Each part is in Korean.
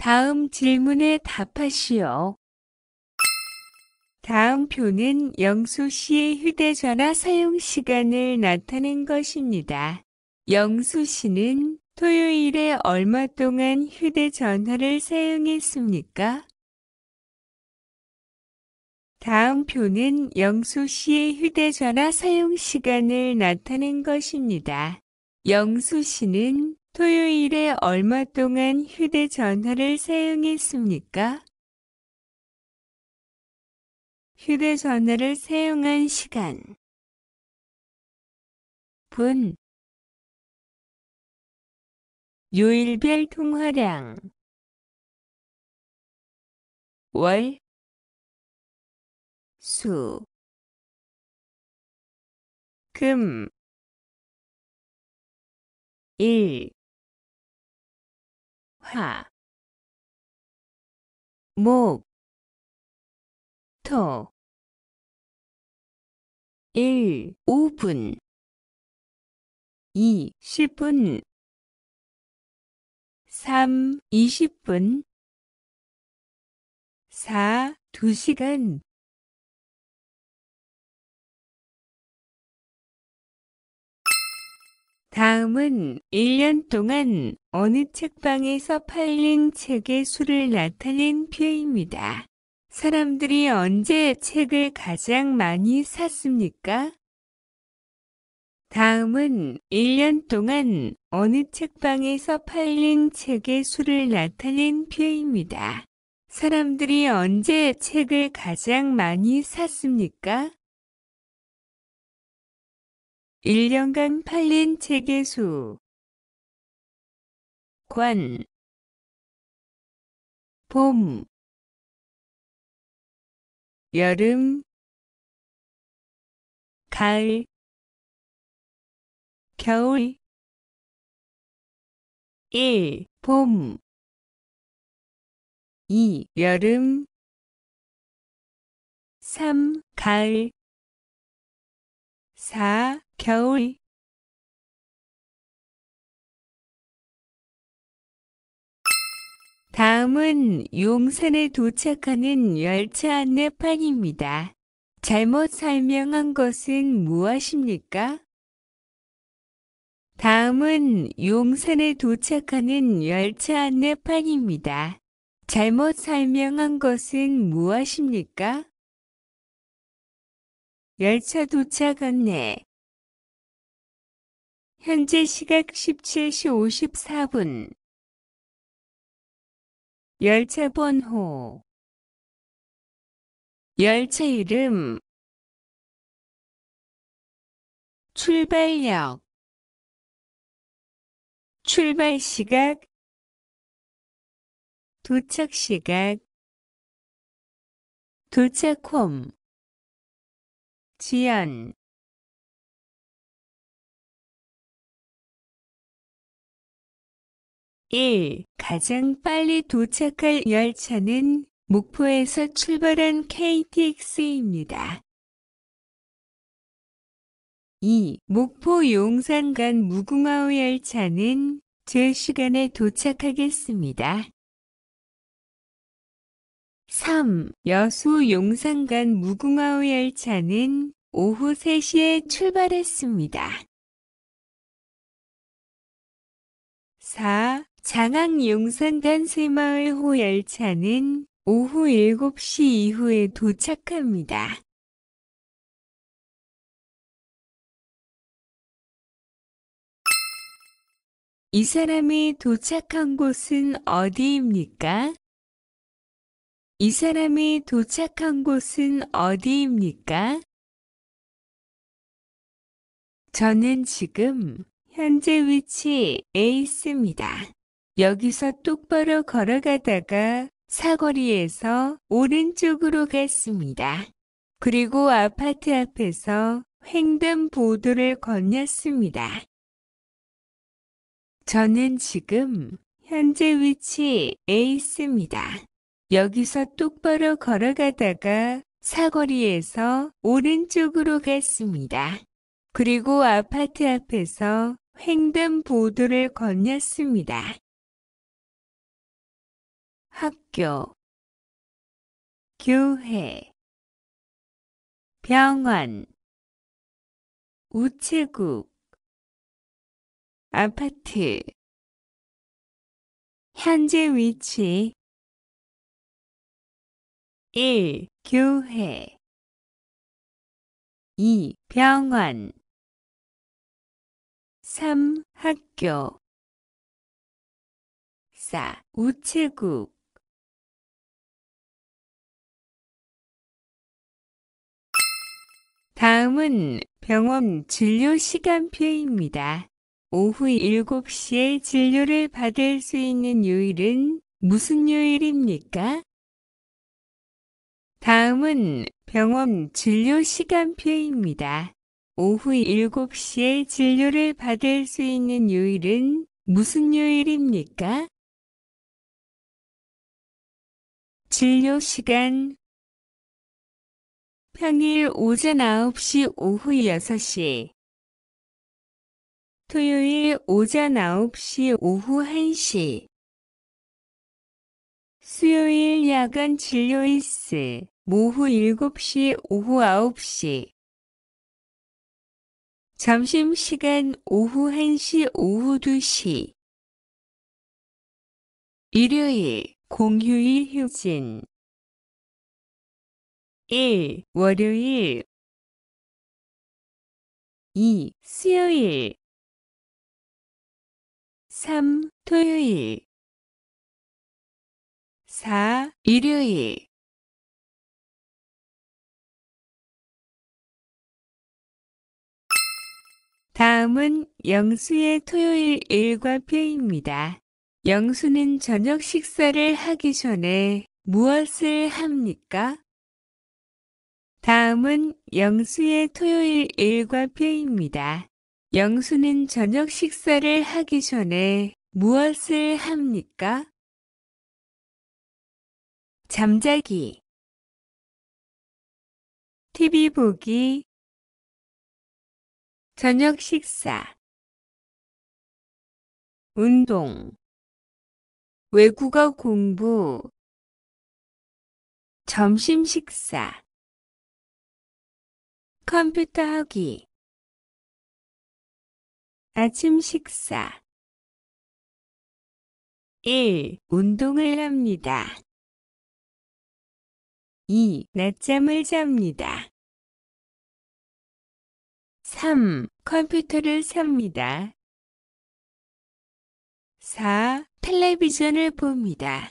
다음 질문에 답하시오. 다음 표는 영수 씨의 휴대전화 사용 시간을 나타낸 것입니다. 영수 씨는 토요일에 얼마 동안 휴대전화를 사용했습니까? 다음 표는 영수 씨의 휴대전화 사용 시간을 나타낸 것입니다. 영수 씨는 토요일에 얼마 동안 휴대전화를 사용했습니까? 휴대전화를 사용한 시간 분 요일별 통화량 월, 수, 금, 일, 화, 목, 토, 일, 오분 이, 십분 삼, 이십분 사, 두시간 다음은 1년 동안 어느 책방에서 팔린 책의 수를 나타낸 표입니다. 사람들이 언제 책을 가장 많이 샀습니까? 다음은 1년 동안 어느 책방에서 팔린 책의 수를 나타낸 표입니다. 사람들이 언제 책을 가장 많이 샀습니까? 1년간 팔린 책의 수. 관. 봄. 여름. 가을. 겨울. 1. 봄. 2. 여름. 3. 가을. 4. 겨울 다음은 용산에 도착하는 열차 안내판입니다. 잘못 설명한 것은 무엇입니까? 다음은 용산에 도착하는 열차 안내판입니다. 잘못 설명한 것은 무엇입니까? 열차 도착 안내 현재 시각 17시 54분 열차 번호 열차 이름 출발역 출발 시각 도착 시각 도착홈 지연 1. 가장 빨리 도착할 열차는 목포에서 출발한 KTX입니다. 2. 목포 용산 간 무궁화호 열차는 제 시간에 도착하겠습니다. 3. 여수 용산 간 무궁화호 열차는 오후 3시에 출발했습니다. 4. 장항용산단 새마을호 열차는 오후 7시 이후에 도착합니다. 이 사람이 도착한 곳은 어디입니까? 이 사람이 도착한 곳은 어디입니까? 저는 지금 현재 위치에 있습니다. 여기서 똑바로 걸어가다가 사거리에서 오른쪽으로 갔습니다. 그리고 아파트 앞에서 횡단보도를 건넜습니다. 저는 지금 현재 위치에 있습니다. 여기서 똑바로 걸어가다가 사거리에서 오른쪽으로 갔습니다. 그리고 아파트 앞에서 횡단보도를 건넜습니다. 학교 교회 병원 우체국 아파트 현재 위치 1. 교회 2. 병원 3. 학교 4. 우체국 다음은 병원 진료 시간표입니다. 오후 7시에 진료를 받을 수 있는 요일은 무슨 요일입니까? 다음은 병원 진료 시간표입니다. 오후 7시에 진료를 받을 수 있는 요일은 무슨 요일입니까? 진료 시간 평일 오전 9시 오후 6시 토요일 오전 9시 오후 1시 수요일 야간 진료일스 오후 7시 오후 9시 점심시간 오후 1시 오후 2시 일요일 공휴일 휴진 1. 월요일 2. 수요일 3. 토요일 4. 일요일 다음은 영수의 토요일 일과표입니다. 영수는 저녁 식사를 하기 전에 무엇을 합니까? 다음은 영수의 토요일 일과표입니다. 영수는 저녁 식사를 하기 전에 무엇을 합니까? 잠자기 TV 보기 저녁 식사 운동 외국어 공부 점심 식사 컴퓨터 하기 아침 식사 1. 운동을 합니다. 2. 낮잠을 잡니다. 3. 컴퓨터를 삽니다. 4. 텔레비전을 봅니다.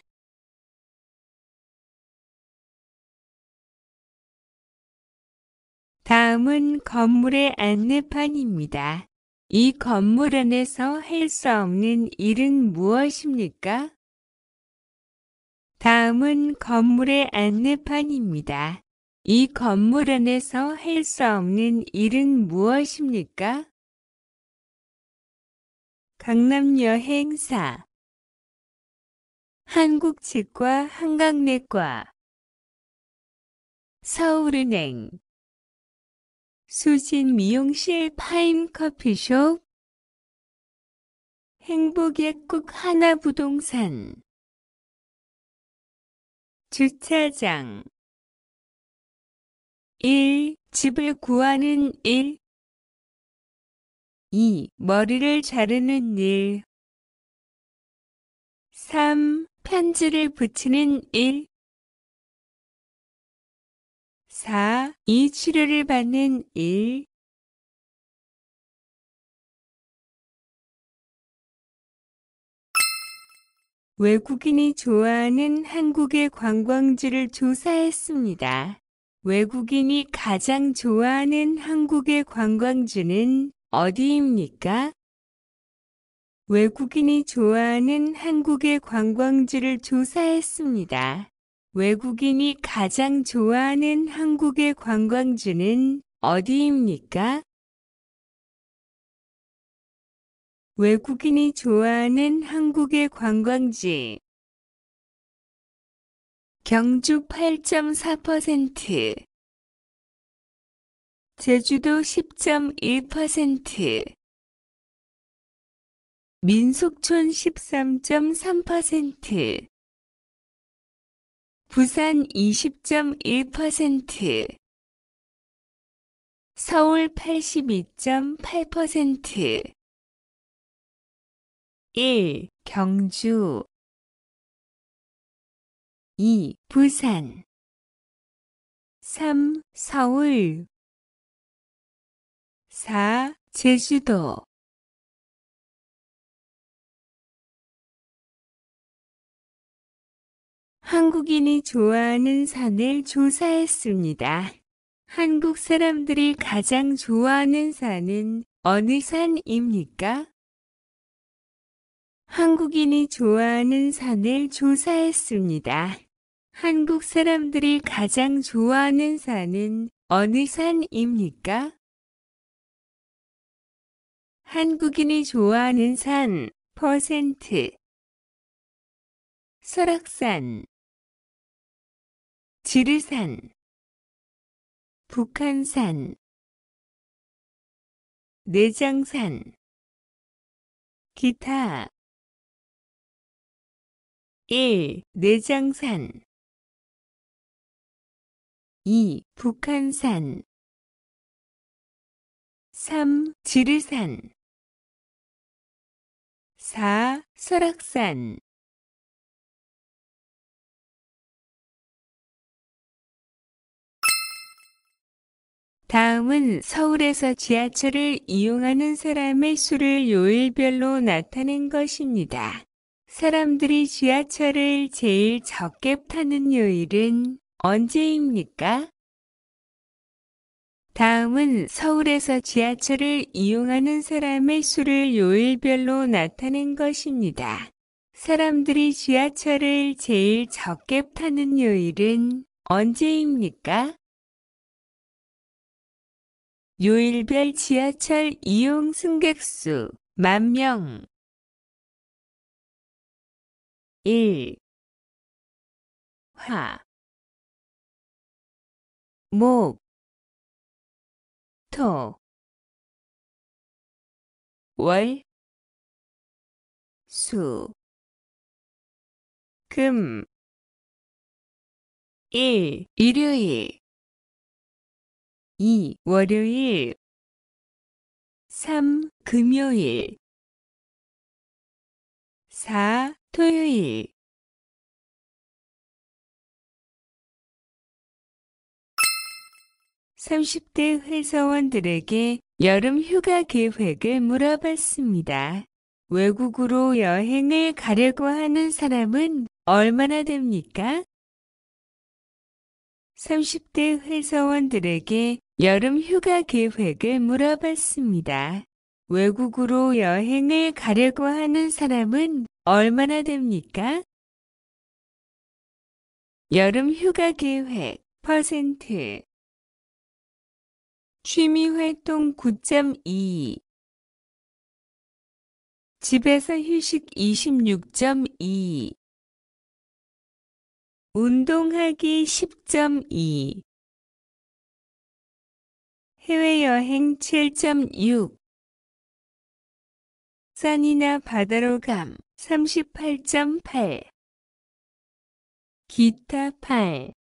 다음은 건물의 안내판입니다. 이 건물 안에서 할 수 없는 일은 무엇입니까? 다음은 건물의 안내판입니다. 이 건물 안에서 할 수 없는 일은 무엇입니까? 강남 여행사 한국치과 한강내과 서울은행 수진 미용실 파임 커피숍 행복의 꿈 하나 부동산 주차장 1. 집을 구하는 일 2. 머리를 자르는 일 3. 편지를 붙이는 일 4. 이 치료를 받는 일 외국인이 좋아하는 한국의 관광지를 조사했습니다. 외국인이 가장 좋아하는 한국의 관광지는 어디입니까? 외국인이 좋아하는 한국의 관광지를 조사했습니다. 외국인이 가장 좋아하는 한국의 관광지는 어디입니까? 외국인이 좋아하는 한국의 관광지 경주 8.4% 제주도 10.1% 민속촌 13.3% 부산 20.1% 서울 82.8% 1. 경주 2. 부산 3. 서울 4. 제주도 한국인이 좋아하는 산을 조사했습니다. 한국 사람들이 가장 좋아하는 산은 어느 산입니까? 한국인이 좋아하는 산을 조사했습니다. 한국 사람들이 가장 좋아하는 산은 어느 산입니까? 한국인이 좋아하는 산, 퍼센트 설악산 지리산 북한산 내장산 기타 1. 내장산 2. 북한산 3. 지리산 4. 설악산 다음은 서울에서 지하철을 이용하는 사람의 수를 요일별로 나타낸 것입니다. 사람들이 지하철을 제일 적게 타는 요일은 언제입니까? 다음은 서울에서 지하철을 이용하는 사람의 수를 요일별로 나타낸 것입니다. 사람들이 지하철을 제일 적게 타는 요일은 언제입니까? 요일별 지하철 이용 승객수 만 명. 1. 화. 목. 토. 월. 수. 금. 일. 일요일. 2. 월요일 3. 금요일 4. 토요일 3 0대 회사원들에게 여름 휴가 계획을 물어봤습니다. 외국으로 여행을 가려고 하는 사람은 얼마나 됩니까? 30대 회사원들에게 여름 휴가 계획을 물어봤습니다. 외국으로 여행을 가려고 하는 사람은 얼마나 됩니까? 여름 휴가 계획 퍼센트 취미 활동 9.2 집에서 휴식 26.2 운동하기 10.2 해외여행 7.6 산이나 바다로 감 38.8 기타 8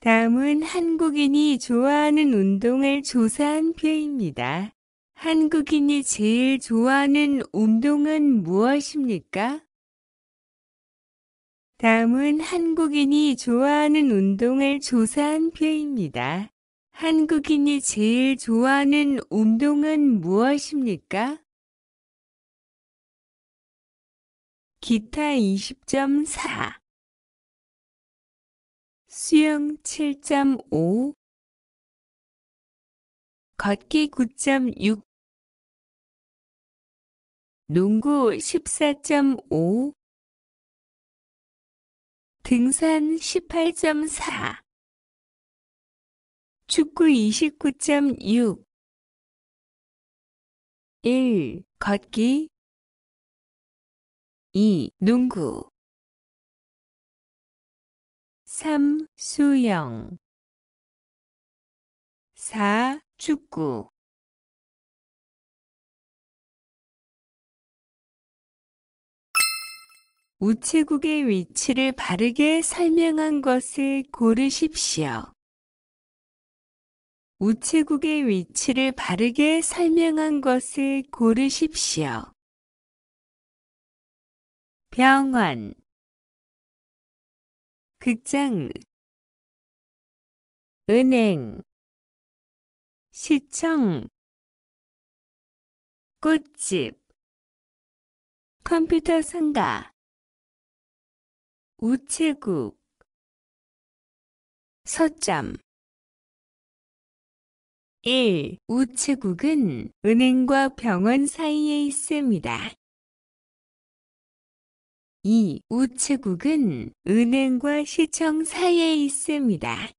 다음은 한국인이 좋아하는 운동을 조사한 표입니다. 한국인이 제일 좋아하는 운동은 무엇입니까? 다음은 한국인이 좋아하는 운동을 조사한 표입니다. 한국인이 제일 좋아하는 운동은 무엇입니까? 기타 20.4 수영 7.5 걷기 9.6 농구 14.5 등산 18.4 축구 29.6 1. 걷기 2. 농구 삼수영 4. 축구 우체국의 위치를 바르게 설명한 것을 고르십시오. 우체국의 위치를 바르게 설명한 것을 고르십시오. 병원 극장 은행 시청 꽃집 컴퓨터 상가 우체국 서점 1. 우체국은 은행과 병원 사이에 있습니다. 2. 우체국은 은행과 시청 사이에 있습니다.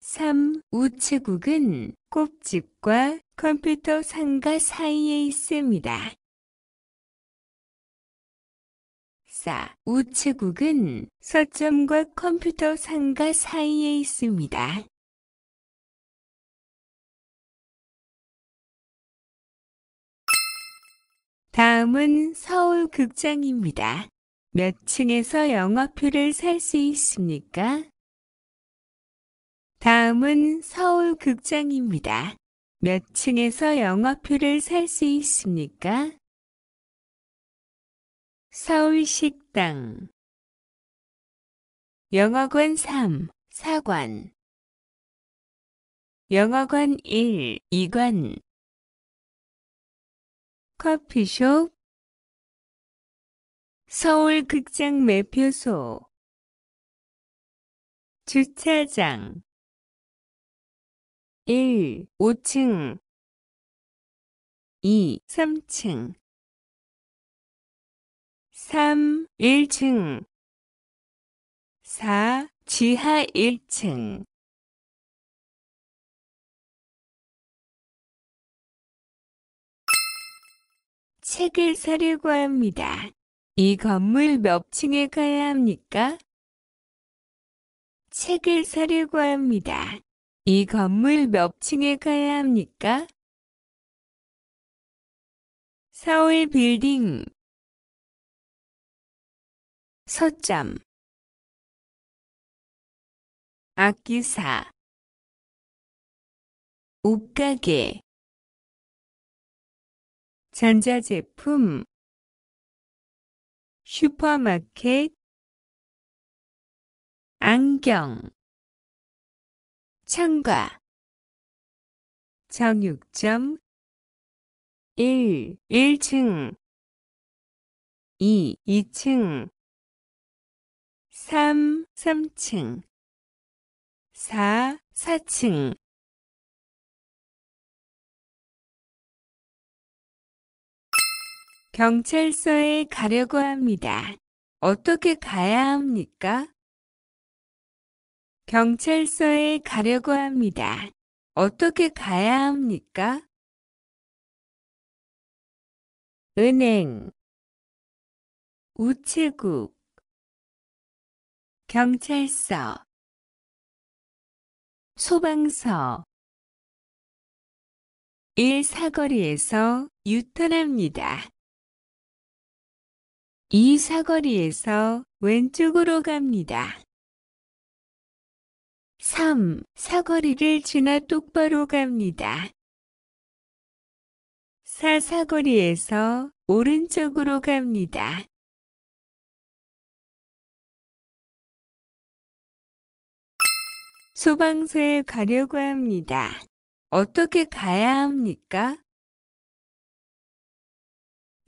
3. 우체국은 꽃집과 컴퓨터 상가 사이에 있습니다. 4. 우체국은 서점과 컴퓨터 상가 사이에 있습니다. 다음은 서울극장입니다. 몇 층에서 영화표를 살 수 있습니까? 다음은 서울극장입니다. 몇 층에서 영화표를 살 수 있습니까? 서울식당 영어관 3, 4관 영어관 1, 2관 커피숍 서울 극장 매표소 주차장 1. 5층 2. 3층 3. 1층 4. 지하 1층 책을 사려고 합니다. 이 건물 몇 층에 가야 합니까? 책을 사려고 합니다. 이 건물 몇 층에 가야 합니까? 서울 빌딩 서점 악기사 옷가게 전자제품 슈퍼마켓 안경 창과 정육점 1. 1층 2. 2층 3. 3층 4. 4층 경찰서에 가려고 합니다. 어떻게 가야 합니까? 경찰서에 가려고 합니다. 어떻게 가야 합니까? 은행 우체국 경찰서 소방서 일사거리에서 유턴합니다. 이 사거리에서 왼쪽으로 갑니다. 3. 사거리를 지나 똑바로 갑니다. 4. 사거리에서 오른쪽으로 갑니다. 소방서에 가려고 합니다. 어떻게 가야 합니까?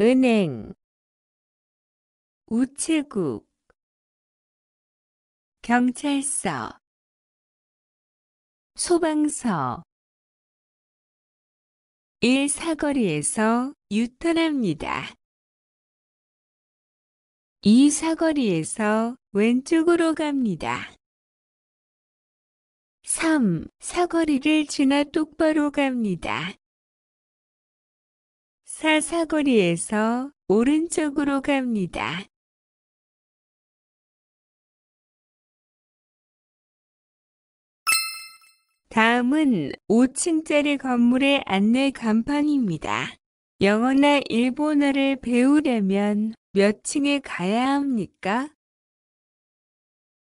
은행 우체국 경찰서 소방서 일사거리에서 유턴합니다. 이 사거리에서 왼쪽으로 갑니다. 3. 사거리를 지나 똑바로 갑니다. 4. 사거리에서 오른쪽으로 갑니다. 다음은 5층짜리 건물의 안내 간판입니다. 영어나 일본어를 배우려면 몇 층에 가야 합니까?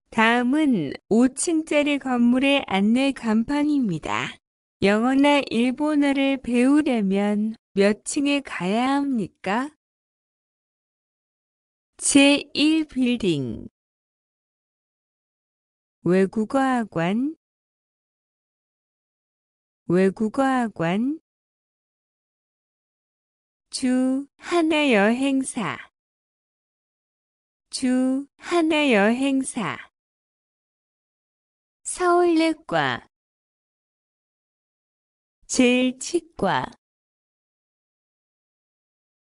다음은 5층짜리 건물의 안내 간판입니다. 영어나 일본어를 배우려면 몇 층에 가야 합니까? 제1빌딩 외국어학원 외국어학원 주 하나 여행사 주 하나 여행사 서울예과 제일 치과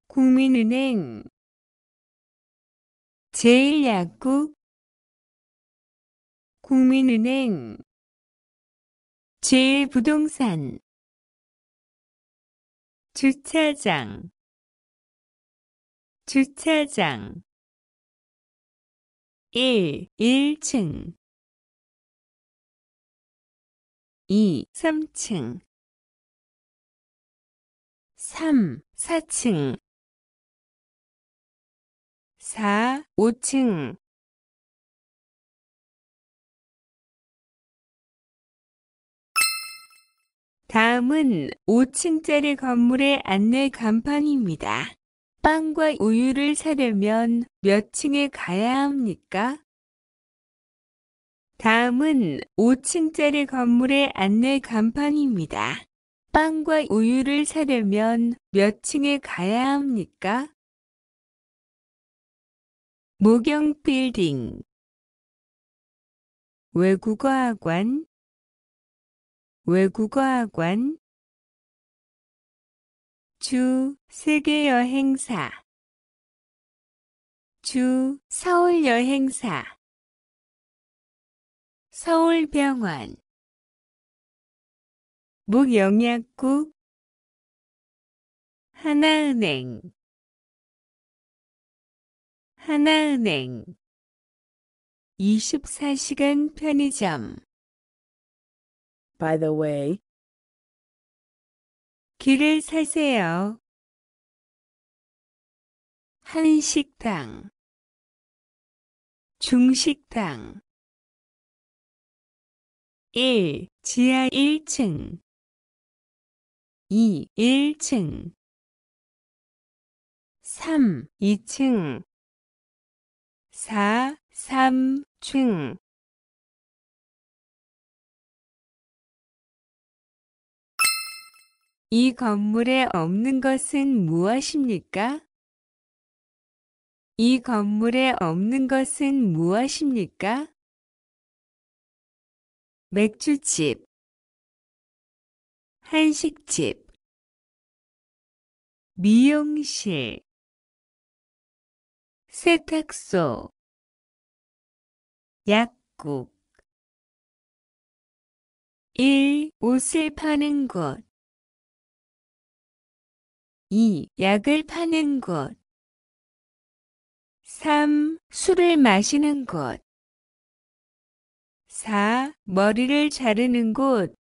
국민은행 제일약국 국민은행 제 부동산 주차장 주차장 1. 1층 2. 3층 3. 4층 4. 5층 다음은 5층짜리 건물의 안내 간판입니다. 빵과 우유를 사려면 몇 층에 가야 합니까? 다음은 5층짜리 건물의 안내 간판입니다. 빵과 우유를 사려면 몇 층에 가야 합니까? 모경 빌딩 외국어학원 외국어학원 주 세계여행사 주 서울여행사 서울병원 목영약국 하나은행 하나은행 24시간 편의점 By the way. 길을 사세요. 한식당 중식당 1. 지하 1층 2. 1층 3. 2층 4. 3층 이 건물에 없는 것은 무엇입니까? 이 건물에 없는 것은 무엇입니까? 맥주집 한식집 미용실 세탁소 약국 1. 옷을 파는 곳 2. 약을 파는 곳 3. 술을 마시는 곳 4. 머리를 자르는 곳